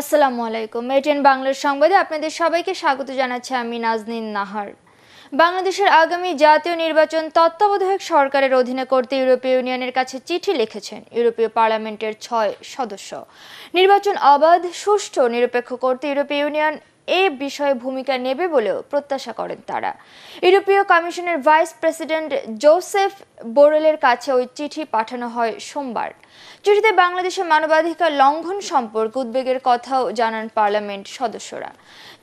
আসসালামু আলাইকুম এটিএন বাংলার সংবাদে আপনাদের সবাইকে স্বাগত জানাচ্ছি আমি নাজনীন নাহার বাংলাদেশের আগামী জাতীয় নির্বাচন তত্ত্বাবধায়ক সরকারের অধীনে করতে ইউরোপীয় ইউনিয়নের কাছে চিঠি লিখেছেন ইউরোপীয় পার্লামেন্টের ছয় সদস্য নির্বাচন অবাধ সুষ্ঠু নিরপেক্ষ করতে ইউরোপীয় ইউনিয়ন এ বিষয়ে ভূমিকা নেবে বলেও প্রত্যাশা করেন তারা ইউরোপীয় কমিশনের ভাইস প্রেসিডেন্ট জোসেফ বোরেলের কাছে ওই চিঠি পাঠানো হয় সোমবার চিঠিতে বাংলাদেশের মানবাধিকার লঙ্ঘন সম্পর্কে উদ্বেগের কথাও জানান পার্লামেন্ট সদস্যরা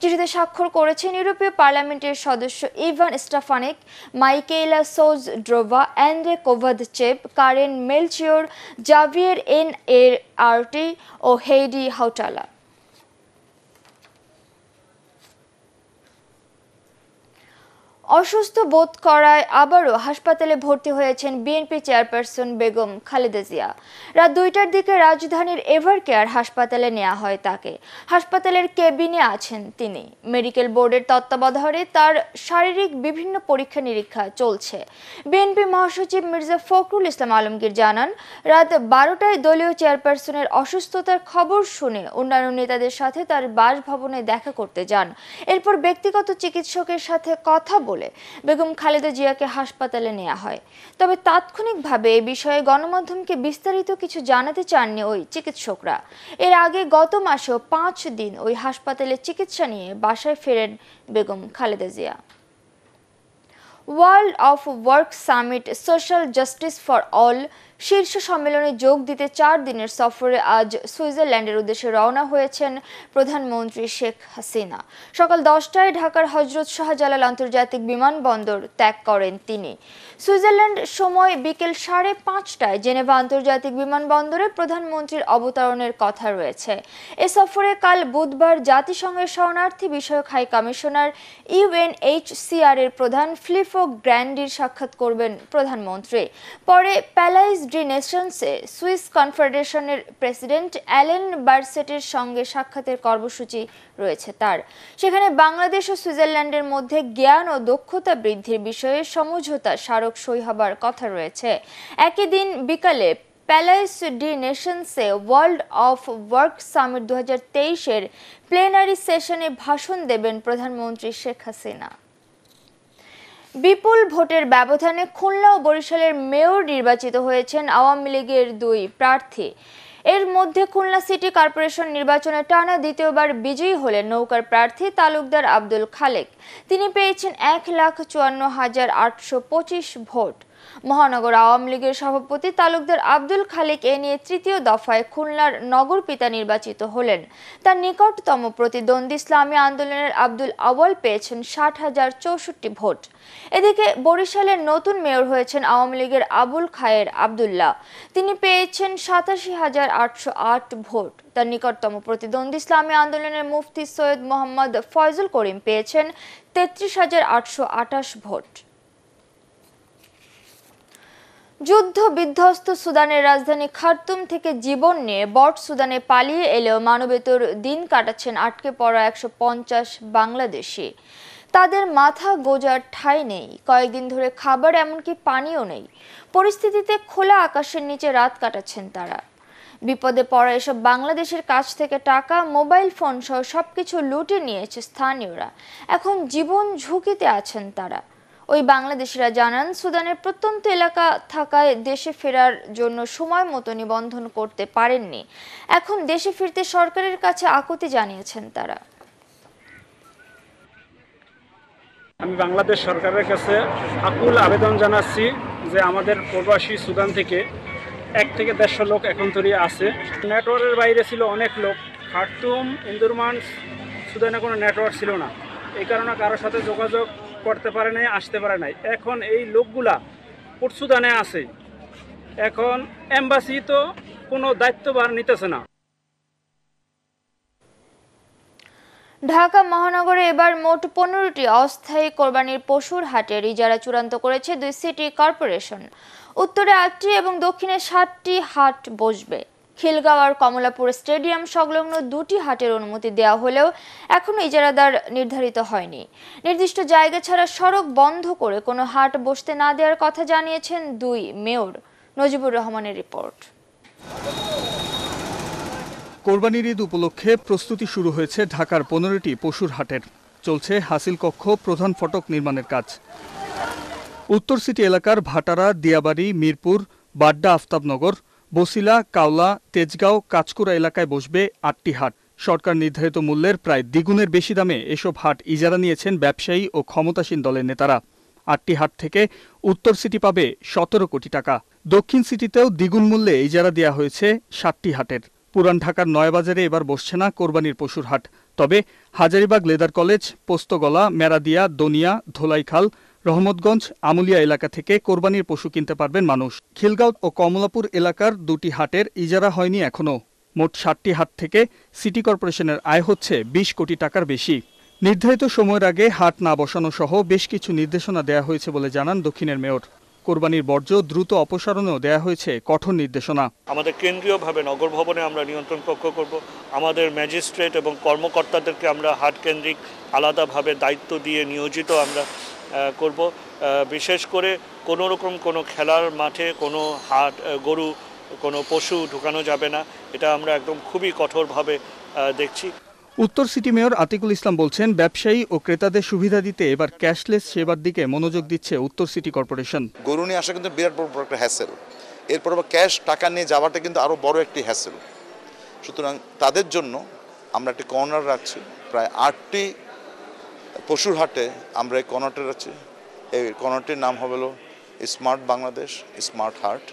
চিঠিতে স্বাক্ষর করেছেন ইউরোপীয় পার্লামেন্টের সদস্য Ivan Stefanec Michaela Sojdrova Andrey Kovatchev Karen Melchior Javier Nart ও হেইডি হাউটালা অসুস্থ বোধ করায় আবারও হাসপাতালে ভর্তি হয়েছেন বিএনপি চেয়ারপারসন বেগম খালেদা জিয়া রাত দুইটার দিকে রাজধানীর এভার কেয়ার হাসপাতালে নেওয়া হয় তাকে হাসপাতালের কেবিনে আছেন তিনি মেডিকেল বোর্ডের তত্ত্বাবধানে তার শারীরিক বিভিন্ন পরীক্ষা নিরীক্ষা চলছে বিএনপি মহাসচিব মির্জা ফখরুল ইসলাম আলমগীর জানান রাত বারোটায় দলীয় চেয়ারপারসনের অসুস্থতার খবর শুনে অন্যান্য নেতাদের সাথে তার বাসভবনে দেখা করতে যান এরপর ব্যক্তিগত চিকিৎসকের সাথে কথা বলে বলে বেগম খালেদা জিয়াকে হাসপাতালে নেওয়া হয় তবে তাৎক্ষণিকভাবে এ বিষয়ে গণমাধ্যমকে বিস্তারিত কিছু জানাতে চাননি ওই চিকিৎসকরা এর আগে গত মাসেও পাঁচ দিন ওই হাসপাতালে চিকিৎসা নিয়ে বাসায় ফেরেন Begum Khaleda Zia World of Work Summit Social Justice for All শীর্ষ সম্মেলনে যোগ দিতে চার দিনের সফরে আজ সুইজারল্যান্ডের উদ্দেশ্যে রওনা হয়েছেন প্রধানমন্ত্রী শেখ হাসিনা সকাল দশটায় ঢাকার হজরত শাহজালাল আন্তর্জাতিক বিমানবন্দর ত্যাগ করেন তিনি সুইজারল্যান্ড সময় বিকেল সাড়ে পাঁচটায় জেনেভা আন্তর্জাতিক বিমানবন্দরে প্রধানমন্ত্রীর অবতরণের কথা রয়েছে এ সফরে কাল বুধবার জাতিসংঘের শরণার্থী বিষয়ক হাই কমিশনার ইউএনএইচসিআর এর প্রধান ফ্লিফো গ্র্যান্ডির সাক্ষাৎ করবেন প্রধানমন্ত্রী পরে প্যালাইজ ডি নেশনসে সুইস কনফেডারেশনের প্রেসিডেন্ট অ্যালেন বার্সেটের সঙ্গে সাক্ষাতের কর্মসূচি রয়েছে তার সেখানে বাংলাদেশ ও সুইজারল্যান্ডের মধ্যে জ্ঞান ও দক্ষতা বৃদ্ধির বিষয়ে সমঝোতা স্মারক সই হবার কথা রয়েছে একই দিন বিকালে প্যালেস ডি নেশনসে ওয়ার্ল্ড অফ ওয়ার্ক সামিট দু হাজার তেইশের প্লেনারি সেশনে ভাষণ দেবেন প্রধানমন্ত্রী শেখ হাসিনা বিপুল ভোটের ব্যবধানে খুলনা ও বরিশালের মেয়র নির্বাচিত হয়েছেন আওয়ামী লীগের দুই প্রার্থী এর মধ্যে খুলনা সিটি কর্পোরেশন নির্বাচনে টানা দ্বিতীয়বার বিজয়ী হলেন নৌকার প্রার্থী তালুকদার আব্দুল খালেক তিনি পেয়েছেন এক লাখ চুয়ান্ন হাজার আটশো পঁচিশ ভোট মহানগর আওয়ামী লীগের সভাপতি তালুকদার আব্দুল খালেক এ নিয়ে তৃতীয় দফায় খুলনার নগর পিতা নির্বাচিত হলেন তার নিকটতম প্রতিদ্বন্দ্বী ইসলামী আন্দোলনের আব্দুল আওয়াল পেয়েছেন ষাট হাজার চৌষট্টি ভোট এদিকে বরিশালের নতুন মেয়র হয়েছেন আওয়ামী লীগের আবুল খায়ের আবদুল্লাহ তিনি পেয়েছেন সাতাশি হাজার আটশো আট ভোট তার নিকটতম প্রতিদ্বন্দ্বী ইসলামী আন্দোলনের মুফতি সৈয়দ মোহাম্মদ ফয়জুল করিম পেয়েছেন তেত্রিশ হাজার আটশো আটাশ ভোট যুদ্ধ বিধ্বস্ত সুদানের রাজধানী খার্তুম থেকে জীবন নিয়ে বট সুদানে পালিয়ে এলেও মানবেতর দিন কাটাচ্ছেন আটকে পড়া একশো পঞ্চাশ বাংলাদেশি তাদের মাথা গোজার ঠাঁই নেই কয়েকদিন ধরে খাবার এমনকি পানিও নেই পরিস্থিতিতে খোলা আকাশের নিচে রাত কাটাচ্ছেন তারা বিপদে পড়া এসব বাংলাদেশের কাছ থেকে টাকা মোবাইল ফোন সহ সব কিছু লুটে নিয়েছে স্থানীয়রা এখন জীবন ঝুঁকিতে আছেন তারা ওই বাংলাদেশিরা জানান সুদানের প্রত্যন্ত এলাকা থাকায় দেশে ফেরার জন্য সময় মতো নিবন্ধন করতে পারেননি এখন দেশে ফিরতে সরকারের কাছে আকুতি জানিয়েছেন তারা আমি বাংলাদেশ সরকারের কাছে আকুল আবেদন জানাচ্ছি যে আমাদের প্রবাসী সুদান থেকে এক থেকে দেড়শো লোক এখন তৈরি আছে নেটওয়ার্কের বাইরে ছিল অনেক লোক খার্তুম ইন্দুরমান সুদানে কোনো নেটওয়ার্ক ছিল না এই কারণে কারোর সাথে যোগাযোগ করতে পারে নাই আসতে পারে নাই এখন এই লোকগুলা পরশুদানে আছে এখন এম্বাসি তো কোনো দায়িত্বভার নিতেছে না ঢাকা মহানগরে এবার মোট পনেরোটি অস্থায়ী কোরবানির পশুর হাটের ইজারা চূড়ান্ত করেছে দুই সিটি কর্পোরেশন উত্তরে আটটি এবং দক্ষিণে সাতটি হাট বসবে খিলগাঁও আর কমলাপুর স্টেডিয়াম সংলগ্ন দুটি হাটের অনুমতি দেওয়া হলেও এখনও ইজারাদার নির্ধারিত হয়নি নির্দিষ্ট জায়গা ছাড়া সড়ক বন্ধ করে কোনো হাট বসতে না দেওয়ার কথা জানিয়েছেন দুই মেয়র নজিবুর রহমানের রিপোর্ট কোরবানির ঈদ উপলক্ষে প্রস্তুতি শুরু হয়েছে ঢাকার পনেরোটি পশুর হাটের চলছে হাসিল কক্ষ প্রধান ফটক নির্মাণের কাজ উত্তর সিটি এলাকার ভাটারা দিয়াবাড়ি মিরপুর বাড্ডা আফতাবনগর বসিলা কাওলা তেজগাঁও কাচকুরা এলাকায় বসবে আটটি হাট সরকার নির্ধারিত মূল্যের প্রায় দ্বিগুণের বেশি দামে এসব হাট ইজারা নিয়েছেন ব্যবসায়ী ও ক্ষমতাসীন দলের নেতারা আটটি হাট থেকে উত্তর সিটি পাবে সতেরো কোটি টাকা দক্ষিণ সিটিতেও দ্বিগুণ মূল্যে ইজারা দেওয়া হয়েছে সাতটি হাটের পুরান ঢাকার নয়াবাজারে এবার বসছে না কোরবানির পশুর হাট তবে হাজারিবাগ লেদার কলেজ পোস্তগলা মেরাদিয়া দনিয়া ধোলাইখাল রহমতগঞ্জ আমুলিয়া এলাকা থেকে কোরবানির পশু কিনতে পারবেন মানুষ খিলগাঁও ও কমলাপুর এলাকার দুটি হাটের ইজারা হয়নি এখনও মোট ষাটটি হাট থেকে সিটি কর্পোরেশনের আয় হচ্ছে ২০ কোটি টাকার বেশি নির্ধারিত সময়ের আগে হাট না বসানো সহ বেশ কিছু নির্দেশনা দেয়া হয়েছে বলে জানান দক্ষিণের মেয়র কোরবানির বর্জ্য দ্রুত অপসারণেও দেয়া হয়েছে কঠোর নির্দেশনা আমাদের কেন্দ্রীয়ভাবে নগর ভবনে আমরা নিয়ন্ত্রণ কক্ষ করব আমাদের ম্যাজিস্ট্রেট এবং কর্মকর্তাদেরকে আমরা হাট কেন্দ্রিক আলাদাভাবে দায়িত্ব দিয়ে নিয়োজিত আমরা করব বিশেষ করে কোনো রকম কোনো খেলার মাঠে কোনো হাট গরু কোনো পশু ঢুকানো যাবে না এটা আমরা একদম খুবই কঠোরভাবে দেখছি উত্তর সিটি মেয়র আতিকুল ইসলাম বলছেন ব্যবসায়ী ও ক্রেতাদের সুবিধা দিতে এবার ক্যাশলেস সেবার দিকে মনোযোগ দিচ্ছে উত্তর সিটি কর্পোরেশন গরু নিয়ে আসা কিন্তু বিরাট বড় একটা হ্যাসেল এরপর আবার ক্যাশ টাকা নিয়ে যাওয়াটা কিন্তু আরও বড় একটি হ্যাসেল সুতরাং তাদের জন্য আমরা একটি কর্নার রাখছি প্রায় আটটি পশুর হাটে আমরা এই কর্নাটের আছি এই কর্নারটির নাম হবে স্মার্ট বাংলাদেশ স্মার্ট হার্ট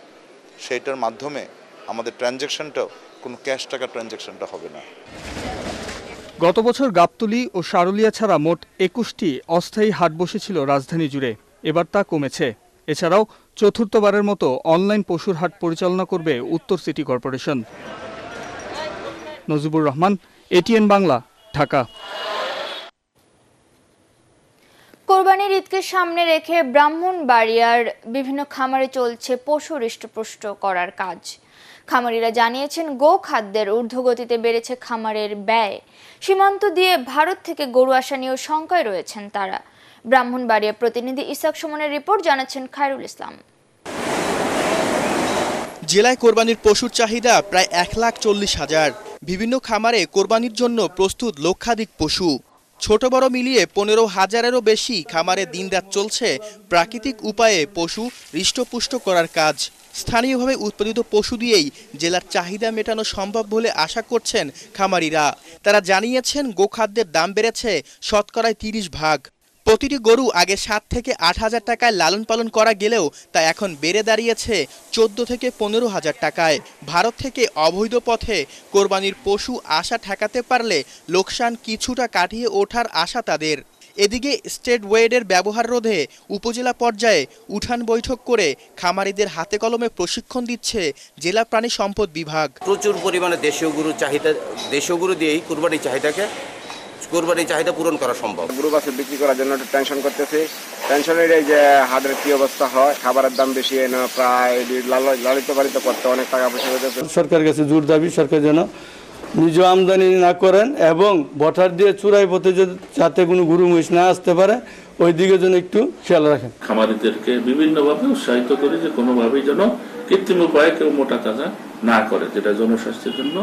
সেইটার মাধ্যমে আমাদের ট্রানজ্যাকশনটাও কোনো ক্যাশ টাকা ট্রানজ্যাকশনটা হবে না গত বছর গাবতুলি ও সারুলিয়া ছাড়া মোট একুশটি অস্থায়ী হাট বসেছিল রাজধানী জুড়ে এবার তা কমেছে এছাড়াও চতুর্থবারের মতো অনলাইন পশুর হাট পরিচালনা করবে উত্তর city corporation Nojibur Rahman ATN Bangla Dhaka কোরবানির ঈদকে সামনে রেখে ব্রাহ্মণবাড়িয়ার বিভিন্ন খামারে চলছে পশু হৃষ্টপুষ্ট করার কাজ খামারিরা জানিয়েছেন গো খাদ্যের ঊর্ধ্বগতিতে বেড়েছে খামারের ব্যয় সীমান্ত দিয়ে ভারত থেকে গরু আসা নিয়েও শঙ্কায় রয়েছেন তারা ব্রাহ্মণবাড়িয়া প্রতিনিধি ইসাক সুমনের রিপোর্ট জানাচ্ছেন খায়রুল ইসলাম জেলায় কোরবানির পশুর চাহিদা প্রায় এক লাখ চল্লিশ হাজার বিভিন্ন খামারে কোরবানির জন্য প্রস্তুত লক্ষাধিক পশু ছোট বড় মিলিয়ে পনেরো হাজারেরও বেশি খামারে দিনরাত চলছে প্রাকৃতিক উপায়ে পশু হৃষ্টপুষ্ট করার কাজ স্থানীয়ভাবে উৎপাদিত পশু দিয়েই জেলার চাহিদা মেটানো সম্ভব বলে আশা করছেন খামারিরা তারা জানিয়েছেন গোখাদ্যের দাম বেড়েছে শতকরায় তিরিশ ভাগ প্রতিটি গরু আগে সাত থেকে আট হাজার টাকায় লালন পালন করা গেলেও তা এখন বেড়ে দাঁড়িয়েছে চোদ্দ থেকে পনেরো হাজার টাকায় ভারত থেকে অবৈধ পথে কোরবানির পশু আশা ঠেকাতে পারলে লোকসান কিছুটা কাটিয়ে ওঠার আশা তাদের এদিকে স্টেট ওয়েডের ব্যবহার রোধে উপজেলা পর্যায়ে উঠান বৈঠক করে খামারিদের হাতে কলমে প্রশিক্ষণ দিচ্ছে জেলা প্রাণী সম্পদ বিভাগ প্রচুর পরিমাণে দেশীয় গরু চাহিদা দেশীয় গরু দিয়েই কোরবানির চাহিদাকে গরুবার এই চাহিদা পূরণ করা সম্ভব গরু বাছুর বিক্রি করার জন্য একটু টেনশন করতেছি টেনশনের এই যে হাটের কি অবস্থা হয় খাবারের দাম বেশি এনে প্রায় লালিত পালিত করতে অনেক টাকা পয়সা হয়েছে সরকারের কাছে জোর দাবি সরকার যেন নিজ আমদানি না করেন এবং বটার দিয়ে চুরাই পথে যাতে কোনো গরু মহিষ না আসতে পারে ওই দিকে যেন একটু খেয়াল রাখেন খামারিদেরকে বিভিন্নভাবে উৎসাহিত করে যে কোনোভাবেই যেন কৃত্রিম উপায়ে কেউ মোটা তাজা না করে যেটা জনস্বাস্থ্যের জন্য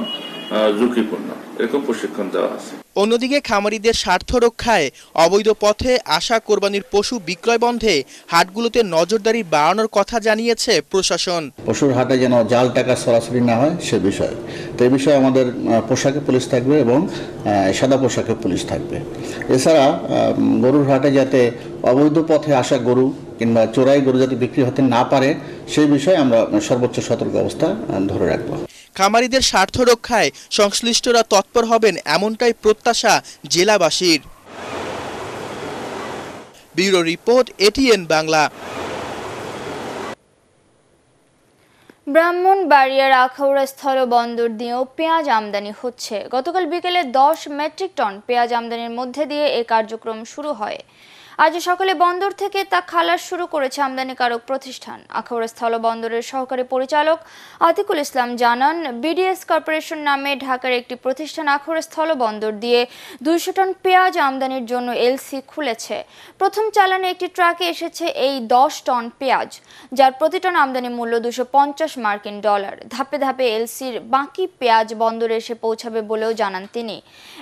ঝুঁকিপূর্ণ এরকম প্রশিক্ষণ দেওয়া আছে অন্যদিকে খামারিদের স্বার্থ রক্ষায় অবৈধ পথে আসা কোরবানির পশু বিক্রয় বন্ধে হাটগুলোতে নজরদারি বাড়ানোর কথা জানিয়েছে প্রশাসন পশুর হাটে যেন জাল টাকা সরাসরি না হয় সে বিষয়ে তো এই বিষয়ে আমাদের পোশাকে পুলিশ থাকবে এবং সাদা পোশাকে পুলিশ থাকবে এছাড়া গরুর হাটে যাতে অবৈধ পথে আসা গরু কিংবা চোরাই গরু যাতে বিক্রি হতে না পারে সেই বিষয়ে আমরা সর্বোচ্চ সতর্ক অবস্থা ধরে রাখবো খামারিদের স্বার্থ রক্ষায় সংশ্লিষ্টরা তৎপর হবেন এমনটাই প্রত্যাশা জেলাবাসীর ব্যুরো রিপোর্ট এটিএন বাংলা ব্রাহ্মণবাড়িয়ার আখাউড়া স্থল বন্দর দিয়েও পেঁয়াজ আমদানি হচ্ছে গতকাল বিকেলে দশ মেট্রিক টন পেঁয়াজ আমদানির মধ্যে দিয়ে এ কার্যক্রম শুরু হয় আজ সকালে বন্দর থেকে তা খালাস শুরু করেছে আমদানিকারক প্রতিষ্ঠান আখাউড়া স্থল বন্দরের সহকারী পরিচালক আতিকুল ইসলাম জানান বিডিএস কর্পোরেশন নামে ঢাকার একটি প্রতিষ্ঠান আখাউড়া স্থল বন্দর দিয়ে দুইশো টন পেঁয়াজ আমদানির জন্য এলসি খুলেছে প্রথম চালানে একটি ট্রাকে এসেছে এই দশ টন পেঁয়াজ যার প্রতি টন আমদানি মূল্য দুশো পঞ্চাশ মার্কিন ডলার ধাপে ধাপে এলসির বাকি পেঁয়াজ বন্দরে এসে পৌঁছাবে বলেও জানান তিনি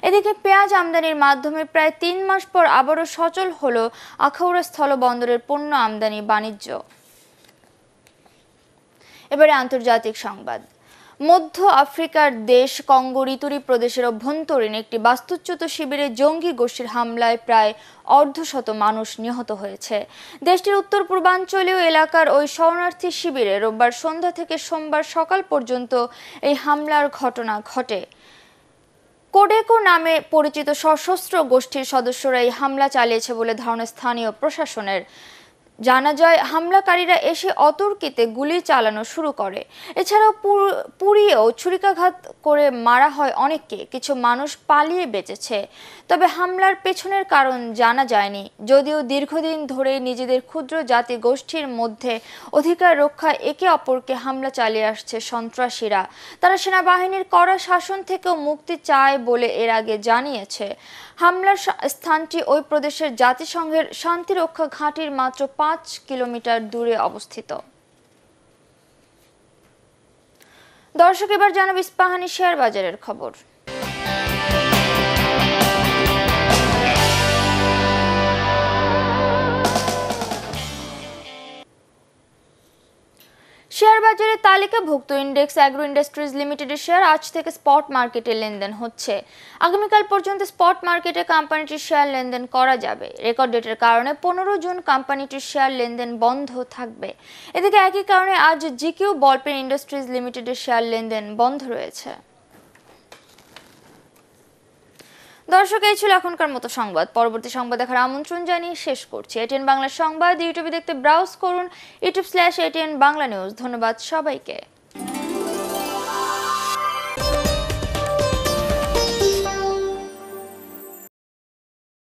এদিকে পেঁয়াজ আমদানির মাধ্যমে প্রায় তিন মাস পর আবারও সচল হলো আখাউড়া স্থলবন্দরের পণ্য আমদানি বাণিজ্য এবারে আন্তর্জাতিক সংবাদ মধ্য আফ্রিকার দেশ কঙ্গো ঋতুরি প্রদেশের অভ্যন্তরীণ একটি বাস্তুচ্যুত শিবিরে জঙ্গি গোষ্ঠীর হামলায় প্রায় অর্ধশত মানুষ নিহত হয়েছে দেশটির উত্তর পূর্বাঞ্চলীয় এলাকার ওই শরণার্থী শিবিরে রোববার সন্ধ্যা থেকে সোমবার সকাল পর্যন্ত এই হামলার ঘটনা ঘটে কোডেকো নামে পরিচিত সশস্ত্র গোষ্ঠীর সদস্যরা এই হামলা চালিয়েছে বলে ধারণা স্থানীয় প্রশাসনের জানা যায় হামলাকারীরা এসে অতর্কিতে গুলি চালানো শুরু করে এছাড়াও পুড়িয়েও ছুরিকাঘাত করে মারা হয় অনেককে কিছু মানুষ পালিয়ে বেঁচেছে তবে হামলার পেছনের কারণ জানা যায়নি যদিও দীর্ঘদিন ধরে নিজেদের ক্ষুদ্র জাতি গোষ্ঠীর মধ্যে অধিকার রক্ষা একে অপরকে হামলা চালিয়ে আসছে সন্ত্রাসীরা তারা সেনাবাহিনীর কড়া শাসন থেকেও মুক্তি চায় বলে এর আগে জানিয়েছে হামলার স্থানটি ওই প্রদেশের জাতিসংঘের শান্তিরক্ষা ঘাঁটির মাত্র পাঁচ কিলোমিটার দূরে অবস্থিত দর্শক এবার জানাব ইস্পাহানি শেয়ার বাজারের খবর তালিকাভুক্ত ইন্ডেক্স অ্যাগ্রো ইন্ডাস্ট্রিজ লিমিটেডের শেয়ার আজ থেকে স্পট মার্কেটে লেনদেন হচ্ছে আগামীকাল পর্যন্ত স্পট মার্কেটে কোম্পানিটির শেয়ার লেনদেন করা যাবে রেকর্ড ডেটের কারণে পনেরো জুন কোম্পানিটির শেয়ার লেনদেন বন্ধ থাকবে এদিকে একই কারণে আজ জিকিউ বলপেন ইন্ডাস্ট্রিজ লিমিটেডের শেয়ার লেনদেন বন্ধ রয়েছে দর্শক এই ছিল এখনকার মতো সংবাদ পরবর্তী সংবাদ দেখার আমন্ত্রণ জানিয়ে শেষ করছি এটিএন বাংলা সংবাদ ইউটিউবে দেখতে ব্রাউজ করুন YouTube slash ATN Bangla news ধন্যবাদ সবাইকে